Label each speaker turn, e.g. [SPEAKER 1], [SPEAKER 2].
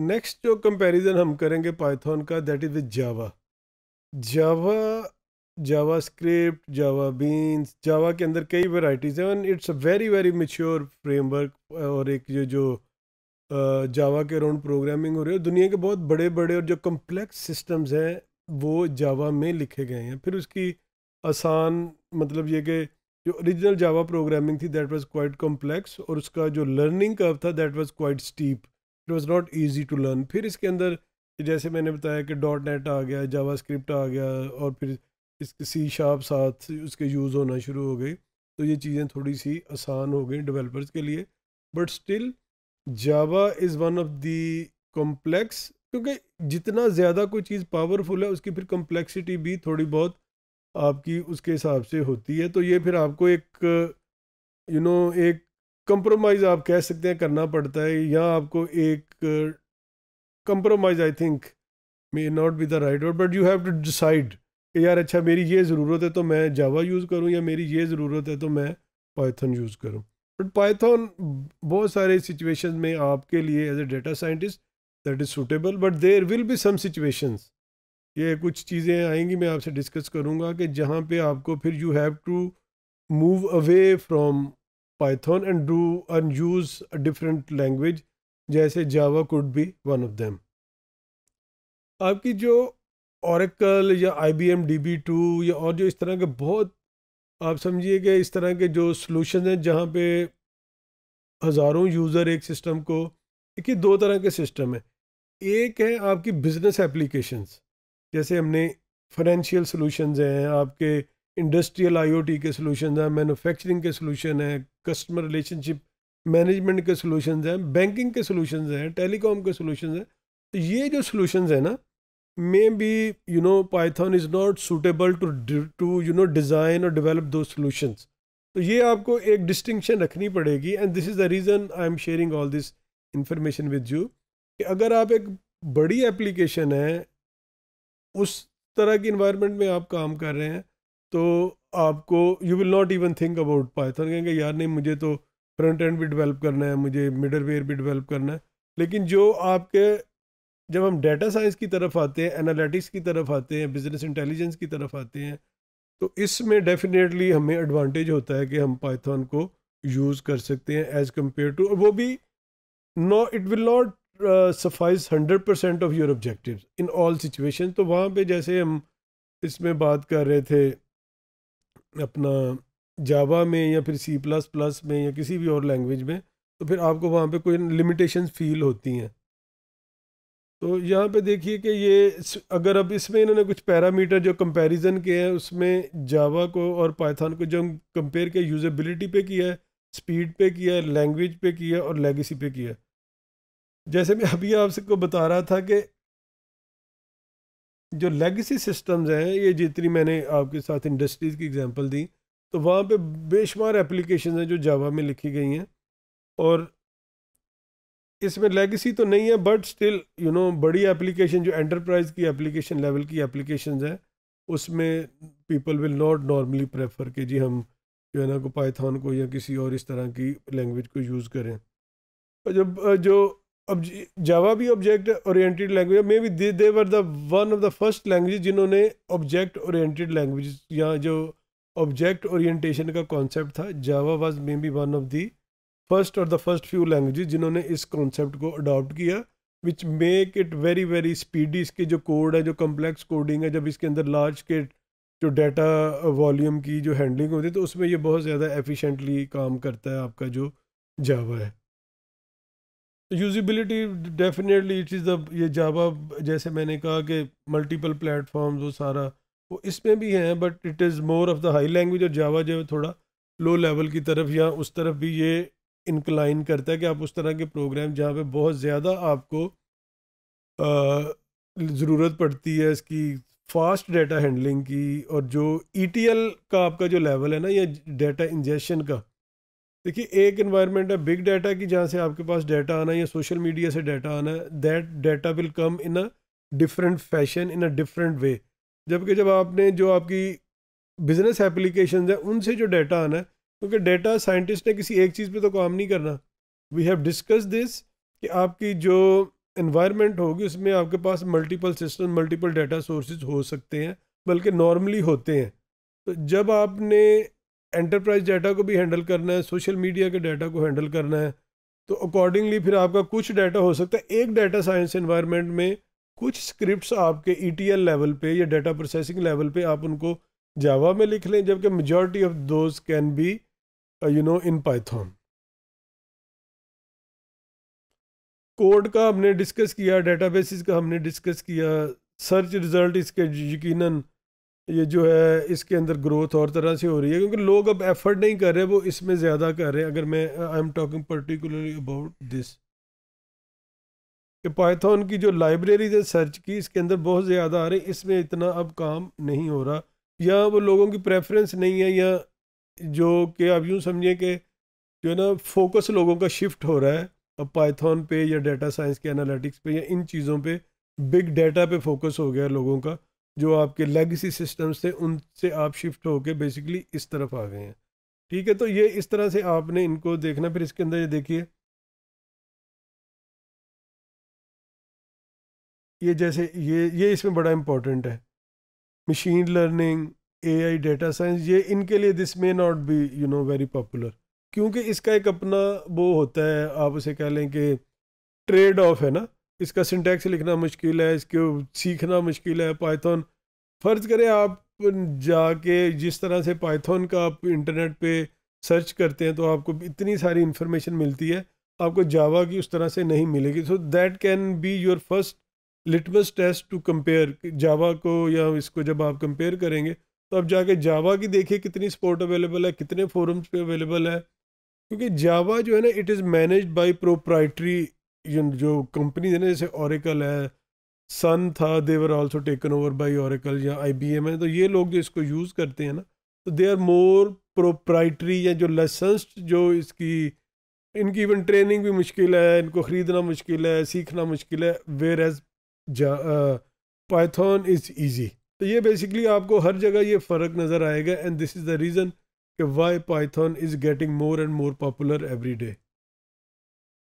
[SPEAKER 1] next जो comparison हम करेंगे पाइथन का that is with Java Java JavaScript Java beans Java के अंदर कई वेराइटीज़ हैं and it's a very very mature framework और एक ये जो जावा के अराउंड प्रोग्रामिंग हो रही है दुनिया के बहुत बड़े बड़े और जो कम्प्लेक्स सिस्टम्स हैं वो जावा में लिखे गए हैं फिर उसकी आसान मतलब ये कि जो ओरिजिनल जावा प्रोग्रामिंग थी दैट वाज क्वाइट कॉम्प्लेक्स और उसका जो लर्निंग कर्व था that was quite steep it was not easy to learn फिर इसके अंदर जैसे मैंने बताया कि डॉट नेट आ गया जावा स्क्रिप्ट आ गया और फिर इसके सी शार्प साथ उसके यूज़ होना शुरू हो गई तो ये चीज़ें थोड़ी सी आसान हो गई डेवलपर्स के लिए but still Java is one of the complex क्योंकि जितना ज़्यादा कोई चीज़ पावरफुल है उसकी फिर कम्प्लेक्सिटी भी थोड़ी बहुत आपकी उसके हिसाब से होती है तो ये फिर आपको एक यू you नो know, एक कंप्रोमाइज़ आप कह सकते हैं करना पड़ता है या आपको एक compromise I think may not be the right word but you have to decide कि यार अच्छा मेरी ये ज़रूरत है तो मैं जावा यूज़ करूँ या मेरी ये ज़रूरत है तो मैं पाइथन यूज़ करूँ बट पाइथन बहुत सारे सिचुएशन में आपके लिए as a data scientist that is suitable but there will be some situations ये कुछ चीज़ें आएंगी मैं आपसे डिस्कस करूँगा कि जहाँ पे आपको फिर you have to move away from Python and do and use a different language जैसे Java could be one of them आपकी जो औरकल या I B M D B two या और जो इस तरह के बहुत आप समझिए कि इस तरह के जो सोलूशन हैं जहाँ पे हज़ारों यूज़र एक सिस्टम को एक देखिए दो तरह के सिस्टम हैं एक है आपकी बिजनेस एप्लीकेशंस जैसे हमने फाइनेंशियल सॉल्यूशंस हैं आपके इंडस्ट्रियल आईओटी के सॉल्यूशंस हैं मैनुफेक्चरिंग के सोलूशन हैं कस्टमर रिलेशनशिप मैनेजमेंट के सोल्यूशन हैं बैंकिंग के सोल्यूशन हैं टेलीकॉम के सोल्यूशन हैं तो ये जो सोल्यूशन है ना may be you know Python is not suitable to to you know design और डिवेलप दो सोल्यूशंस तो ये आपको एक डिस्टिंक्शन रखनी पड़ेगी and this is the reason I am sharing all this information with you कि अगर आप एक बड़ी एप्लीकेशन है उस तरह की इन्वायरमेंट में आप काम कर रहे हैं तो आपको you will not even think about Python कहेंगे यार नहीं मुझे तो फ्रंट एंड भी डेवलप करना है मुझे वेयर भी डेवलप करना है लेकिन जो आपके जब हम डेटा साइंस की तरफ आते हैं एनालिटिक्स की तरफ आते हैं बिजनेस इंटेलिजेंस की तरफ आते हैं तो इसमें डेफिनेटली हमें एडवांटेज होता है कि हम पाइथन को यूज़ कर सकते हैं एज़ कम्पेयर टू वो भी no it will not suffice hundred percent of your objective in all situation तो वहाँ पे जैसे हम इसमें बात कर रहे थे अपना जावा में या फिर सी प्लस प्लस में या किसी भी और लैंग्वेज में तो फिर आपको वहाँ पे कोई लिमिटेशन फील होती हैं तो यहाँ पे देखिए कि ये अगर अब इसमें इन्होंने कुछ पैरामीटर जो कंपैरिजन के हैं उसमें जावा को और पाइथन को जो हम कंपेयर किया यूजेबिलिटी पे किया है स्पीड पे किया है लैंग्वेज पे किया और लेगेसी पे किया जैसे मैं अभी आपको बता रहा था कि जो लेगेसी सिस्टम्स हैं ये जितनी मैंने आपके साथ इंडस्ट्रीज़ की एग्जांपल दी तो वहाँ पे बेशुमार एप्लीकेशन हैं जो जावा में लिखी गई हैं और इसमें लेगेसी तो नहीं है बट स्टिल यू नो बड़ी एप्लीकेशन जो एंटरप्राइज़ की एप्लीकेशन लेवल की एप्लीकेशन है उसमें people will not normally prefer कि जी हम जो है ना को पाइथान को या किसी और इस तरह की लैंग्वेज को यूज़ करें जब जो जावा भी object oriented language may be they they were the one of the first language जिन्होंने ऑब्जेक्ट ओरिएंटेड लैंग्वेज या जो ऑब्जेक्ट ओरिएंटेशन का कॉन्सेप्ट था Java was may be one of the first और द फर्स्ट फ्यू लैंग्वेज जिन्होंने इस concept को adopt किया which make it very very speedy इसके जो कोड है जो कम्प्लेक्स कोडिंग है जब इसके अंदर लार्ज के जो डाटा वॉल्यूम की जो हैंडलिंग होती है तो उसमें ये बहुत ज़्यादा एफिशेंटली काम करता है आपका जो जावा है usability definitely it is the ये जावा जैसे मैंने कहा कि मल्टीपल प्लेटफॉर्म वो सारा वो इसमें भी हैं but it is more of the high language और जावा जो है थोड़ा लो लेवल की तरफ या उस तरफ भी ये इंक्लाइन करता है कि आप उस तरह के प्रोग्राम जहाँ पे बहुत ज़्यादा आपको ज़रूरत पड़ती है इसकी फास्ट डाटा हैंडलिंग की और जो ई e का आपका जो लेवल है ना या डाटा इंजेशन का देखिए एक इन्वायरमेंट है बिग डाटा की जहाँ से आपके पास डाटा आना है या सोशल मीडिया से डाटा आना है that data will come in a different fashion in a different way जबकि जब आपने जो आपकी बिजनेस एप्लीकेशन है उनसे जो डाटा आना है क्योंकि डाटा साइंटिस्ट ने किसी एक चीज़ पे तो काम नहीं करना वी हैव डिस्कस दिस कि आपकी जो इन्वायरमेंट होगी उसमें आपके पास multiple system multiple data sources हो सकते हैं बल्कि नॉर्मली होते हैं तो जब आपने एंटरप्राइज डाटा को भी हैंडल करना है सोशल मीडिया के डाटा को हैंडल करना है तो अकॉर्डिंगली फिर आपका कुछ डाटा हो सकता है एक डाटा साइंस एनवायरनमेंट में कुछ स्क्रिप्ट्स आपके ई e लेवल पे या डाटा प्रोसेसिंग लेवल पे आप उनको जावा में लिख लें जबकि majority of those can be you know in Python code का हमने डिस्कस किया डेटाबेसिस का हमने डिस्कस किया सर्च रिजल्ट इसके यकीनन ये जो है इसके अंदर ग्रोथ और तरह से हो रही है क्योंकि लोग अब एफर्ट नहीं कर रहे वो इसमें ज़्यादा कर रहे हैं अगर मैं I am talking particularly about this कि पाइथन की जो लाइब्रेरी है सर्च की इसके अंदर बहुत ज़्यादा आ रही इसमें इतना अब काम नहीं हो रहा या वो लोगों की प्रेफरेंस नहीं है या जो कि आप यूँ समझें कि जो है ना फोकस लोगों का शिफ्ट हो रहा है अब पाइथन पे या डाटा साइंस के एनालिटिक्स पे या इन चीज़ों पे बिग डाटा पे फोकस हो गया लोगों का जो आपके लेगेसी सिस्टम्स थे उनसे आप शिफ्ट होके बेसिकली इस तरफ आ गए हैं ठीक है तो ये इस तरह से आपने इनको देखना फिर इसके अंदर ये देखिए ये जैसे ये ये इसमें बड़ा इम्पोर्टेंट है machine learning AI data science ये इनके लिए this may not be you know very popular क्योंकि इसका एक अपना वो होता है आप उसे कह लें कि ट्रेड ऑफ है ना इसका सिंटैक्स लिखना मुश्किल है इसको सीखना मुश्किल है पाइथन फ़र्ज़ करें आप जाके जिस तरह से पाइथन का आप इंटरनेट पे सर्च करते हैं तो आपको इतनी सारी इन्फॉर्मेशन मिलती है आपको जावा की उस तरह से नहीं मिलेगी so that can be your first litmus test to compare Java को या इसको जब आप कंपेयर करेंगे तो आप जाके जावा की देखिए कितनी सपोर्ट अवेलेबल है कितने फोरम्स पे अवेलेबल है क्योंकि जावा जो है ना it is manage by proprietary जो कंपनी है ना जैसे औरकल है सन था they were also taken over by Oracle या आई बी एम है तो ये लोग जो इसको यूज़ करते हैं ना तो दे आर मोर प्रोप्राइटरी या जो लाइसेंस्ड जो इसकी इनकी इवन ट्रेनिंग भी मुश्किल है इनको ख़रीदना मुश्किल है सीखना मुश्किल है whereas Python is easy तो ये बेसिकली आपको हर जगह ये फ़र्क नज़र आएगा and this is the reason कि why Python is getting more and more popular every day